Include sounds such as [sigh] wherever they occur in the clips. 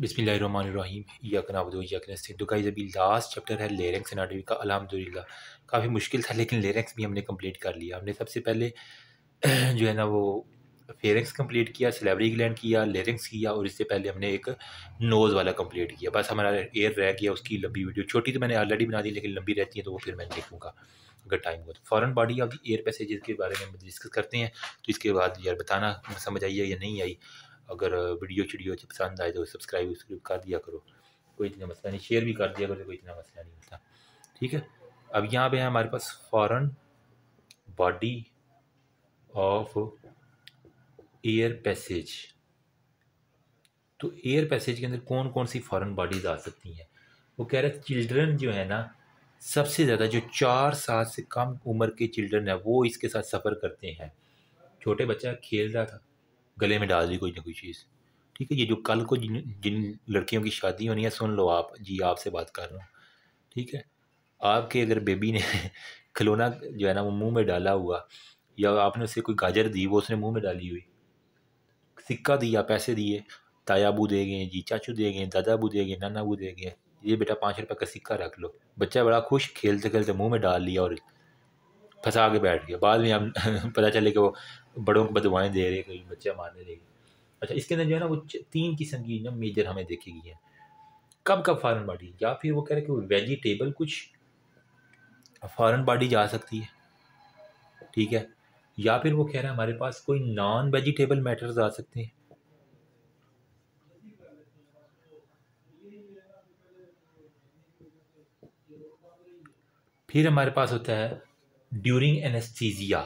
बिसमीम दुकाई तो अभी लास्ट चैप्टर है लेरेंस एनाटवी का अलहमदिल्ला काफ़ी मुश्किल था लेकिन लेरेंक्स भी हमने कंप्लीट कर लिया हमने सबसे पहले [clears throat] जो है ना वो फेरेंक्स कंप्लीट किया सिलेवरी ग्लैंड किया लेरेंक्स किया और इससे पहले हमने एक नोज़ वाला कंप्लीट किया बस हमारा एयर रह गया उसकी लंबी वीडियो छोटी तो मैंने ऑलरेडी बना दी लेकिन लंबी रहती है तो वो फिर मैं देखूँगा अगर टाइम हो तो foreign body of the air passage के बारे में डिस्कस करते हैं तो इसके बाद यार बताना समझ आई है या नहीं आई अगर वीडियो शीडियो अच्छी पसंद आए तो सब्सक्राइब वसक्राइब कर दिया करो कोई इतना मसला नहीं शेयर भी कर दिया करो तो कोई इतना मसला नहीं होता ठीक है अब यहाँ पे है हमारे पास foreign body of air passage तो एयर पैसेज के अंदर कौन कौन सी फ़ॉरन बॉडीज़ आ सकती हैं वो कह रहे हैं चिल्ड्रन जो है ना सबसे ज़्यादा जो चार साल से कम उम्र के चिल्ड्रन है वो इसके साथ सफ़र करते हैं छोटे बच्चा खेल रहा था गले में डाल दी कोई ना कोई चीज़ ठीक है ये जो कल को जिन जिन लड़कियों की शादी होनी है सुन लो आप जी आपसे बात कर रहा हूँ ठीक है आपके अगर बेबी ने [laughs] खिलौना जो है ना वो मुंह में डाला हुआ या आपने उसे कोई गाजर दी वो उसने मुंह में डाली हुई सिक्का दिया पैसे दिए तायाबू दे गए जी चाचू दे गए दादाबू दे गए नानाबू दे गए ये बेटा पाँच रुपये का सिक्का रख लो बच्चा बड़ा खुश खेलते खेलते मुँह में डाल लिया और फंसा के बैठ गया बाद में आप [laughs] पता चले कि वो बड़ों को बदवाएँ दे रहे कोई बच्चा मारने लगे अच्छा इसके अंदर जो है ना वो तीन किस्म की ना मेजर हमें देखी गई है कब कब फॉरन बॉडी या फिर वो कह रहे कि वेजिटेबल कुछ फॉरन बॉडी जा सकती है ठीक है या फिर वो कह रहे हैं हमारे पास कोई नॉन वेजिटेबल मैटर्स आ सकते हैं फिर हमारे पास होता है ड्यूरिंग एनेस्थीजिया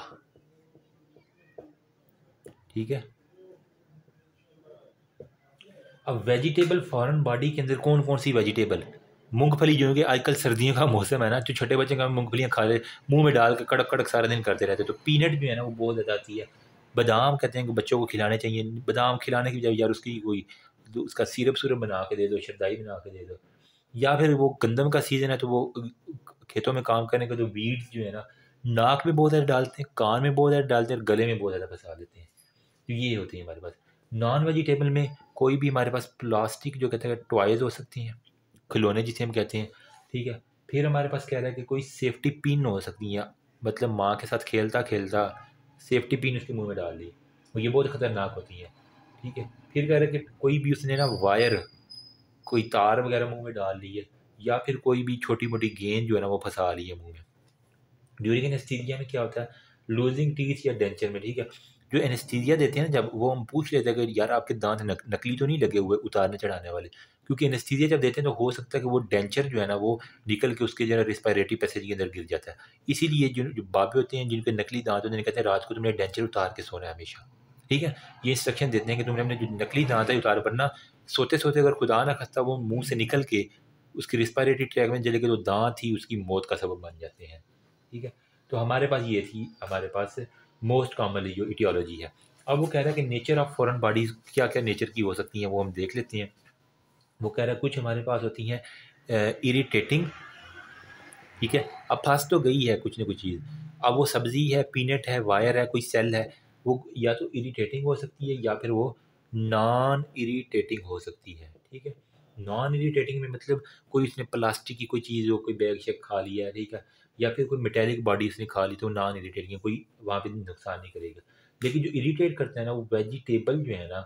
ठीक है अब वेजिटेबल फॉरन बॉडी के अंदर कौन कौन सी वेजिटेबल मूंगफली जो है कि आजकल सर्दियों का मौसम है ना जो तो छोटे बच्चे का मूंगफलियाँ खा रहे मुंह में डाल के कड़क कड़क सारा दिन करते रहते तो पीनट भी है ना वो बहुत ज़्यादा आती है बादाम कहते हैं कि बच्चों को खिलाने चाहिए बादाम खिलाने की जब यार उसकी कोई उसका सिरप सुरप बना के दे दो शरदाई बना के दे दो या फिर वो गंदम का सीज़न है तो वो खेतों में काम करने का जो वीड्स जो है ना नाक में बहुत ज़्यादा डालते हैं कान में बहुत ज़्यादा डालते हैं और गले में बहुत ज़्यादा फंसा देते हैं तो ये होती है हमारे पास नॉन वेजिटेबल में कोई भी हमारे पास प्लास्टिक जो कहते हैं टॉयज़ हो सकती हैं खिलौने जिसे हम कहते हैं ठीक है फिर हमारे पास कह रहा है कि कोई सेफ्टी पिन हो सकती है मतलब माँ के साथ खेलता खेलता सेफ्टी पिन उसके मुंह में डाल दी वो ये बहुत ख़तरनाक होती है ठीक है फिर कह रहा है कि कोई भी उसने ना वायर कोई तार वगैरह मुंह में डाल ली है या फिर कोई भी छोटी मोटी गेंद जो है ना वो फंसा ली है मुंह में ड्यूरिंग एस्टीरिया में क्या होता है लूजिंग टीथ या डेंचर में ठीक है जो एनेस्थीसिया देते हैं ना जब वो हम पूछ लेते हैं कि यार आपके दांत नकली तो नहीं लगे हुए उतारने चढ़ाने वाले क्योंकि एनेस्थीसिया जब देते हैं तो हो सकता है कि वो डेंचर जो है ना वो निकल के उसके जो रिस्पायरेटरी पैसेज के अंदर गिर जाता है इसीलिए जो, जो बाबे होते हैं जिनके नकली दांत होते हैं कहते हैं रात को तुमने डेंचर उतार के सोना है हमेशा ठीक है ये इंस्ट्रक्शन देते हैं कि तुमने अपने जो नकली दांत है उतार वरना सोते सोते अगर खुदा ना खस्ता वो मुँह से निकल के उसकी रिस्पायरेटरी ट्रैक में चले गए तो दांत ही उसकी मौत का सबब बन जाते हैं ठीक है तो हमारे पास ये थी हमारे पास मोस्ट कॉमनली जो इटियोलॉजी है अब वो कह रहा है कि नेचर ऑफ फॉरन बॉडीज़ क्या क्या नेचर की हो सकती हैं वो हम देख लेते हैं वो कह रहा है कुछ हमारे पास होती हैं इरीटेटिंग ठीक है अब फंस तो गई है कुछ ना कुछ चीज़ अब वो सब्ज़ी है पीनट है वायर है कोई सेल है वो या तो इरीटेटिंग हो सकती है या फिर वो नॉन इरीटेटिंग हो सकती है ठीक है नॉन इरीटेटिंग में मतलब कोई उसने प्लास्टिक की कोई चीज़ हो कोई बैग शेक खा लिया ठीक है या फिर कोई मेटेलिक बॉडी इसने खा ली तो नॉन इरीटेटिंग या कोई वहाँ पर नुकसान नहीं करेगा लेकिन जो इरीटेट करते हैं ना वो वेजिटेबल जो है ना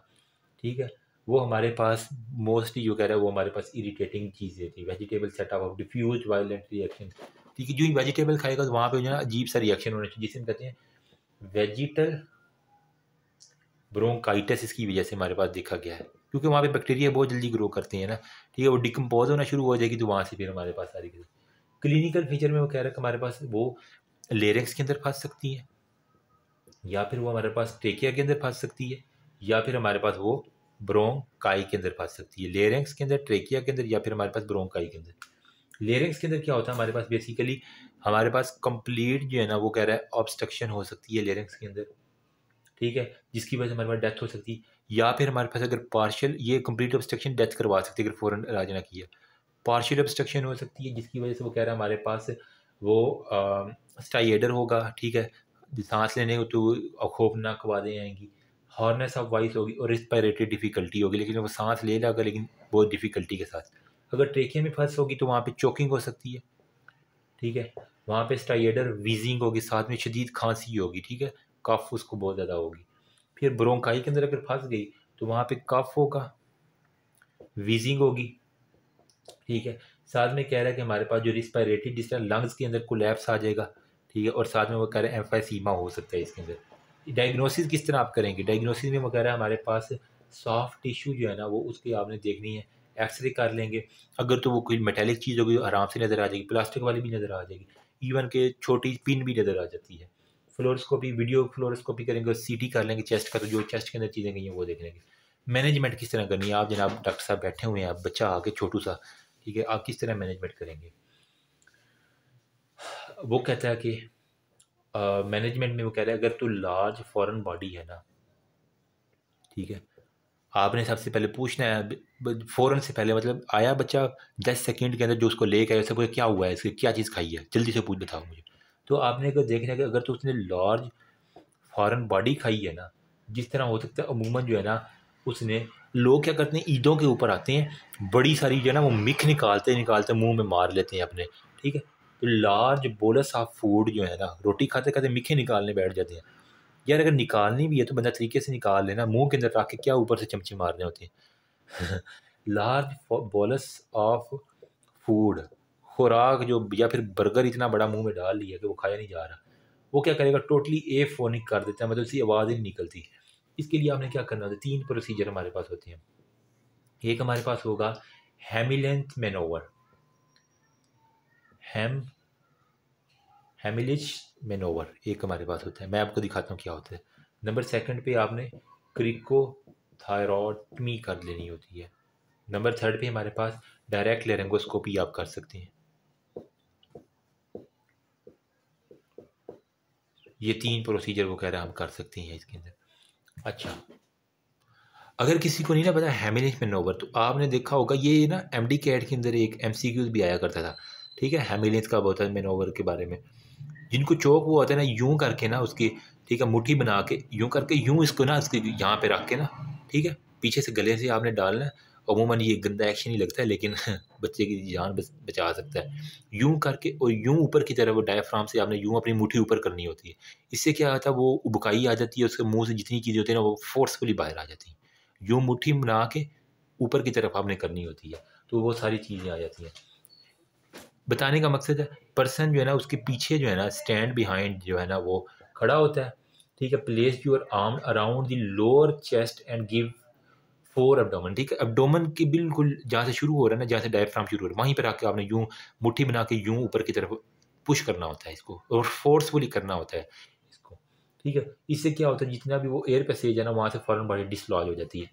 ठीक है वो हमारे पास मोस्टली जो कह रहा है वो हमारे पास इरीटेटिंग चीज़ें थी vegetable set off diffuse violent reaction ठीक है जो वेजिटेबल खाएगा तो वहाँ पे जो है अजीब सा रिएक्शन होना चाहिए जिसे हम कहते हैं वेजिटल ब्रोंकाइटिस इसकी वजह से हमारे पास देखा गया है क्योंकि वहाँ पे बैक्टीरिया बहुत जल्दी ग्रो करते हैं ना ठीक है वो डिकम्पोज होना शुरू हो जाएगी तो वहाँ से फिर हमारे पास सारी क्लिनिकल फीचर में वो कह रहा है कि हमारे पास वो लेरेक्स के अंदर फंस सकती है या फिर वो हमारे पास टेकिया के अंदर फंस सकती है या फिर हमारे पास वो ब्रोंग काई के अंदर फंस सकती है लेरेंक्स के अंदर ट्रेकिया के अंदर या फिर हमारे पास ब्रोंग काई के अंदर लेरेंक्स के अंदर क्या होता है हमारे पास बेसिकली हमारे पास कंप्लीट जो है ना वो कह रहा है ऑब्स्ट्रक्शन हो सकती है लेरेंक्स के अंदर ठीक है जिसकी वजह से हमारे पास डेथ हो सकती है या फिर हमारे पास अगर पार्शल ये कंप्लीट ऑब्स्ट्रक्शन डेथ करवा सकती है अगर फ़ौरन राज ना किया पार्शियल ऑब्स्ट्रक्शन हो सकती है जिसकी वजह से वो कह रहा है हमारे पास वो स्टाइडर होगा ठीक है सांस लेने को तो खौफनाक आवाज़ें आएंगी हॉर्नेस ऑफ वॉइस होगी और रिस्पायरेटरी डिफ़िकल्टी होगी लेकिन वो सांस ले लेगा लेकिन बहुत डिफ़िकल्टी के साथ अगर ट्रेकिया में फंस होगी तो वहाँ पे चोकिंग हो सकती है ठीक है वहाँ पे स्टाइडर वीजिंग होगी साथ में शदीद खांसी होगी ठीक है कफ उसको बहुत ज़्यादा होगी फिर ब्रोंकाई के अंदर अगर फंस गई तो वहाँ पे कफ होगा वीजिंग होगी ठीक है साथ में कह रहा है कि हमारे पास जो रिस्पायरेटरी डिस्टर्ब लंग्स के अंदर कोलैप्स आ जाएगा ठीक है और साथ में वो कह रहे हैं एम्फासीमा हो सकता है इसके अंदर डायग्नोसिस किस तरह आप करेंगे डायग्नोसिस में वो कह रहा है हमारे पास सॉफ्ट टिश्यू जो है ना वो उसकी आपने देखनी है एक्सरे कर लेंगे अगर तो वो कोई मेटेलिक चीज़ होगी तो आराम से नज़र आ जाएगी प्लास्टिक वाली भी नज़र आ जाएगी इवन के छोटी पिन भी नज़र आ जाती है फ्लोरोस्कोपी वीडियो फ्लोरोस्कोपी करेंगे और टी कर लेंगे चेस्ट का तो जो चेस्ट के अंदर चीज़ें गई हैं वो देख लेंगे मैनेजमेंट किस तरह करनी है आप जनाब डॉक्टर साहब बैठे हुए हैं आप बच्चा आके छोटू सा ठीक है आप किस तरह मैनेजमेंट करेंगे वो कहता है कि मैनेजमेंट में वो कह रहा है अगर तो लार्ज फॉरेन बॉडी है ना ठीक है आपने सबसे पहले पूछना है फ़ौरन से पहले मतलब आया बच्चा दस सेकेंड के अंदर जो उसको ले कर उससे पूछा क्या हुआ है इसके क्या चीज़ खाई है जल्दी से पूछ बताओ मुझे तो आपने अगर देखना कि अगर तो उसने लार्ज फॉरेन बॉडी खाई है ना जिस तरह हो सकता है अमूमन जो है ना उसने लोग क्या करते हैं ईदों के ऊपर आते हैं बड़ी सारी जो है ना वो मिख निकालते निकालते मुंह में मार लेते हैं अपने ठीक है तो लार्ज बोलस ऑफ फूड जो है ना रोटी खाते खाते मिखे निकालने बैठ जाते हैं यार अगर निकालनी भी है तो बंदा तरीके से निकाल लेना मुंह के अंदर रख के क्या ऊपर से चमचे मारने होते हैं लार्ज बोलस ऑफ फूड खुराक जो या फिर बर्गर इतना बड़ा मुँह में डाल लिया कि वो खाया नहीं जा रहा वो क्या करेगा टोटली ए फोनिक कर देता है मतलब उसकी आवाज़ ही नहीं निकलती है इसके लिए आपने क्या करना होता है तीन प्रोसीजर हमारे पास होती हैं एक हमारे पास होगा हेमिलेंथ मेनोवर हेम हेमिलिश मेनोवर एक हमारे पास होता है मैं आपको दिखाता हूँ क्या होता है नंबर सेकंड पे आपने क्रिको थायरोटमी कर लेनी होती है नंबर थर्ड पे हमारे पास डायरेक्ट लेरेंगोस्कोपी आप कर सकते हैं ये तीन प्रोसीजर वो कह रहे हैं हम कर सकते हैं इसके अंदर अच्छा अगर किसी को नहीं ना पता हेमिनिश मैनोवर तो आपने देखा होगा ये ना एम डी कैट के अंदर एक एम सी क्यूज भी आया करता था ठीक है हेमिलिस का होता है मैनोवर के बारे में जिनको चौक वो होता है ना यूं करके ना उसकी ठीक है मुट्ठी बना के यूं करके यूं इसको ना उसके यहाँ पे रख के ना ठीक है पीछे से गले से आपने डालना अमूमन ये गंदा एक्शन ही लगता है लेकिन [laughs] बच्चे की जान बचा सकता है यूं करके और यूं ऊपर की तरफ वो डायफ्राम से आपने यूं अपनी मुट्ठी ऊपर करनी होती है इससे क्या होता है वो उबकाई आ जाती है उसके मुंह से जितनी चीज़ें होती है ना वो फोर्सफुली बाहर आ जाती हैं यूं मुट्ठी बना के ऊपर की तरफ आपने करनी होती है तो वो सारी चीज़ें आ जाती हैं बताने का मकसद है पर्सन जो है ना उसके पीछे जो है ना स्टैंड बिहाइंड जो है ना वो खड़ा होता है ठीक है place your arm around the lower chest and give four abdomen ठीक है एबडोमन के बिल्कुल जहाँ से शुरू हो रहा है ना जहाँ से डायफ्राम शुरू हो रहा है वहीं पर आके आपने यूँ मुट्ठी बना के यूँ ऊपर की तरफ पुश करना होता है इसको और फोर्सफुली करना होता है इसको ठीक है इससे क्या होता है जितना भी वो एयर पैसेज है ना वहाँ से फॉरन बॉडी डिसलॉज हो जाती है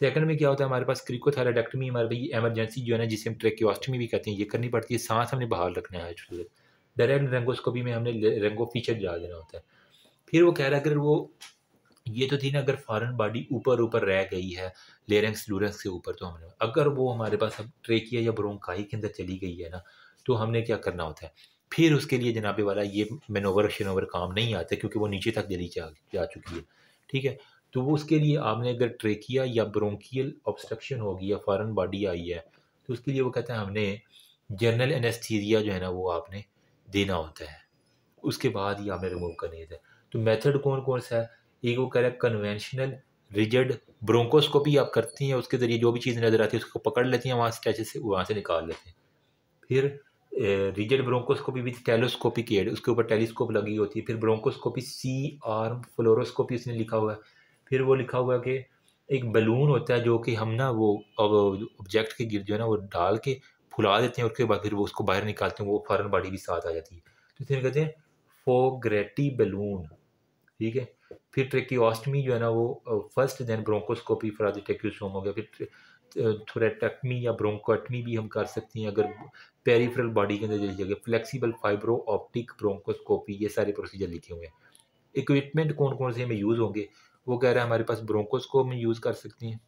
सेकंड में क्या होता है हमारे पास क्रिकोथैराडेक्टमी हमारे भाई एमरजेंसी जो है ना जिसे हम ट्रेक्योस्टमी भी कहते हैं ये करनी पड़ती है सांस हमने बाहर रखना है डायरेक्ट रेंगोस्कोपी में हमने रेंगो फीचर डाल देना होता है फिर वो कह रहा है अगर वो ये तो थी ना अगर फॉरन बॉडी ऊपर ऊपर रह गई है लेरेंस लूरेंस के ऊपर तो हमने अगर वो हमारे पास अब ट्रेकिया या ब्रोंकाई के अंदर चली गई है ना तो हमने क्या करना होता है फिर उसके लिए जनाबे वाला ये मेनोवर शनोवर काम नहीं आता क्योंकि वो नीचे तक जली जा, जा चुकी है ठीक है तो वो उसके लिए आपने अगर ट्रेकिया या ब्रोंकियल ऑब्स्ट्रक्शन होगी या फॉरन बॉडी आई है तो उसके लिए वो कहते हैं हमने जनरल एनेस्थीरिया जो है ना वो आपने देना होता है उसके बाद ही आपने रिमूव करनी होता है तो मेथड कौन कौन सा है एक वो कह रहा है कन्वेंशनल रिजड ब्रोंकोस्कोपी आप करती हैं उसके ज़रिए जो भी चीज़ नज़र आती है उसको पकड़ लेती हैं वहाँ स्टैचेस से वहाँ से निकाल लेते हैं फिर रिजड ब्रोंकोस्कोपी विथ टेलोस्कोपी की एड उसके ऊपर टेलीस्कोप लगी होती है फिर ब्रोंकोस्कोपी सी आर्म फ्लोरोस्कोपी उसने लिखा हुआ है फिर वो लिखा हुआ है कि एक बलून होता है जो कि हम ना वो अब ऑब्जेक्ट के गिर जो है ना वो डाल के फुला देते हैं उसके बाद फिर वो उसको बाहर निकालते हैं वो फ़ौरन बॉडी भी साथ आ जाती है तो इसमें कहते हैं फोग्रेटी बलून ठीक है फिर ट्रेकियोस्टमी जो है ना वो फर्स्ट देन ब्रोंकोस्कोपी फराज टेक्यूसोम हो गया फिर थोरेटक्मी या ब्रोंकोटमी भी हम कर सकते हैं अगर पेरीफ्रल बॉडी के अंदर चली जाएगी फ्लेक्सीबल फाइब्रो ऑप्टिक ब्रोंकोस्कोपी ये सारे प्रोसीजर लिखे हुए हैं इक्विपमेंट कौन कौन से हमें यूज़ होंगे वो कह रहे हैं हमारे पास ब्रोंकोस्कोप में यूज़ कर सकते हैं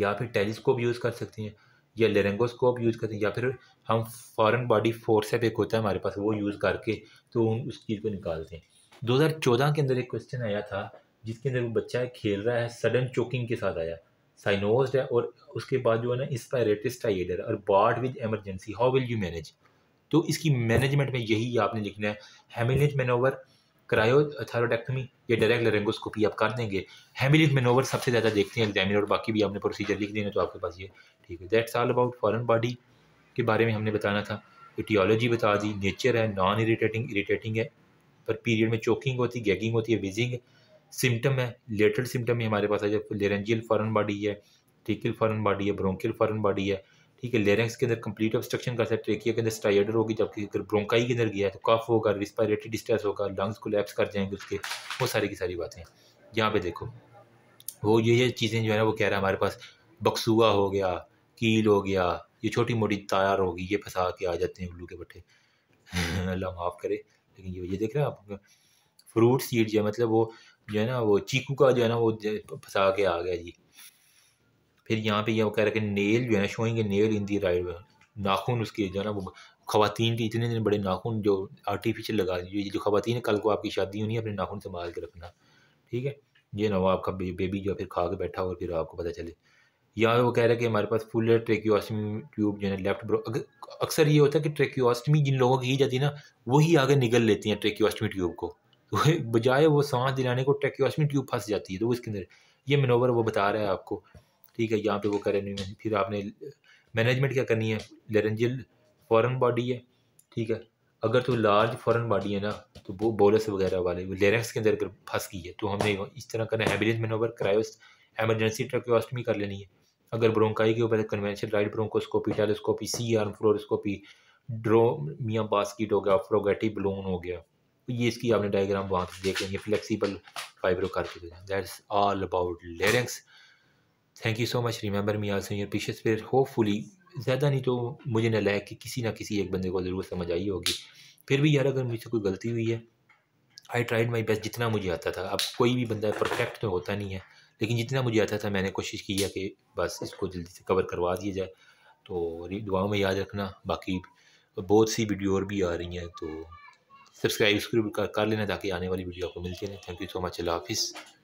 या फिर टेलीस्कोप यूज़ कर सकते हैं या लेरेंगोस्कोप यूज़ करते हैं या फिर हम फॉरेन बॉडी फोर्सेप एक होता है हमारे पास वो यूज़ करके तो उन उस चीज़ को निकालते हैं 2014 के अंदर एक क्वेश्चन आया था जिसके अंदर वो बच्चा खेल रहा है सडन चोकिंग के साथ आया साइनोज है और उसके बाद जो है ना आई टाइडर और बार्ड with emergency how will you manage तो इसकी मैनेजमेंट में यही आपने लिखना है हेमिलिज मैनोवर करायो थायरोडेक्टमी या डायरेक्ट लरेंगोस्कोपी आप कर देंगे हेमिलिज मैनोवर सबसे ज़्यादा देखते हैं एग्जामिन और बाकी भी आपने प्रोसीजर लिख देना तो आपके पास ये ठीक है that's all about foreign body के बारे में हमने बताना था इटियोलॉजी बता दी नेचर है नॉन इरीटेटिंग इरीटेटिंग है पर पीरियड में चोकिंग होती है गैगिंग होती है विजिंग सिम्टम है लेटर सिम्टम ही हमारे पास है जब लेरेंजियल फॉरन बॉडी है ट्रिकल फॉरन बॉडी है ब्रोंकियल फॉरन बॉडी है ठीक है लेरेंस के अंदर कंप्लीट ऑब्स्ट्रक्शन कर सकते हैं ट्रेकिया के अंदर स्टाइडर होगी जबकि अगर ब्रोंकाई के अंदर गया तो कफ होगा रिस्पायरेटरी डिस्ट्रेस होगा लंग्स कोलेप्स कर जाएंगे उसके वो सारी की सारी बातें यहाँ पे देखो वो ये ये चीज़ें जो है ना वो कह रहा है हमारे पास बक्सुआ हो गया कील हो गया ये छोटी मोटी तार होगी ये फंसा के आ जाते हैं उल्लू के बटे [laughs] अल्लाह माफ़ करे लेकिन ये ये देख रहे हैं आप फ्रूट सीड जो मतलब वो जो है ना वो चीकू का जो है ना वो फंसा के आ गया जी फिर यहाँ पे ये वो कह रहे है कि नेल जो है ना showing nail in the right नाखून उसके जो है ना वो खातन के इतने दिन बड़े नाखून जो आर्टिफिशियल लगा ये जो खातन कल को आपकी शादी होनी है अपने नाखून संभाल के रखना ठीक है ये वो आपका बेबी जो फिर खा के बैठा और फिर आपको पता चले या वो कह रहे हैं कि हमारे पास फुल ट्रेक्योस्टमी ट्यूब जो है लेफ्ट ब्रो अक्सर ये होता है कि ट्रेक्योस्टमी जिन लोगों की ही जाती है ना वही आगे निकल लेती हैं ट्रेक्योस्टमी ट्यूब को तो [laughs] बजाय वो सांस दिलाने को ट्रेक्योस्टमी ट्यूब फंस जाती है तो उसके अंदर ये मनोवर वो बता रहा है आपको ठीक है यहाँ पे वो रहे हैं फिर आपने मैनेजमेंट क्या करनी है लेरेंजियल फॉरन बॉडी है ठीक है अगर तो लार्ज फॉरन बॉडी है ना तो वो बोलस वगैरह वाले लेरेंस के अंदर अगर फंस गई है तो हमने इस तरह करना है हैबिलियस मेनोवर क्रायोस एमरजेंसी ट्रैक्योस्टमी कर लेनी है अगर ब्रोंकाई के ऊपर convention right bronchoscopy telescopy C R fluoroscopy Dormia basket हो गया फ्रोगेटिव बलून हो गया तो ये इसकी आपने डायग्राम वहाँ से देख लेंगे flexible fibrocartilage that's all about larynx thank you so much remember me आर सीनियर पीशियस फिर होपफुली ज़्यादा नहीं तो मुझे ना लगे कि किसी ना किसी एक बंदे को ज़रूर समझ आई होगी फिर भी यार अगर मुझसे कोई गलती हुई है आई ट्राइड माई बेस्ट जितना मुझे आता था अब कोई भी बंदा परफेक्ट तो होता नहीं है लेकिन जितना मुझे आता था मैंने कोशिश की है कि बस इसको जल्दी से कवर करवा दिया जाए तो दुआओं में याद रखना बाकी बहुत सी वीडियो और भी आ रही हैं तो सब्सक्राइब कर लेना ताकि आने वाली वीडियो आपको मिलती रहे थैंक यू सो मच अल्लाह हाफिज़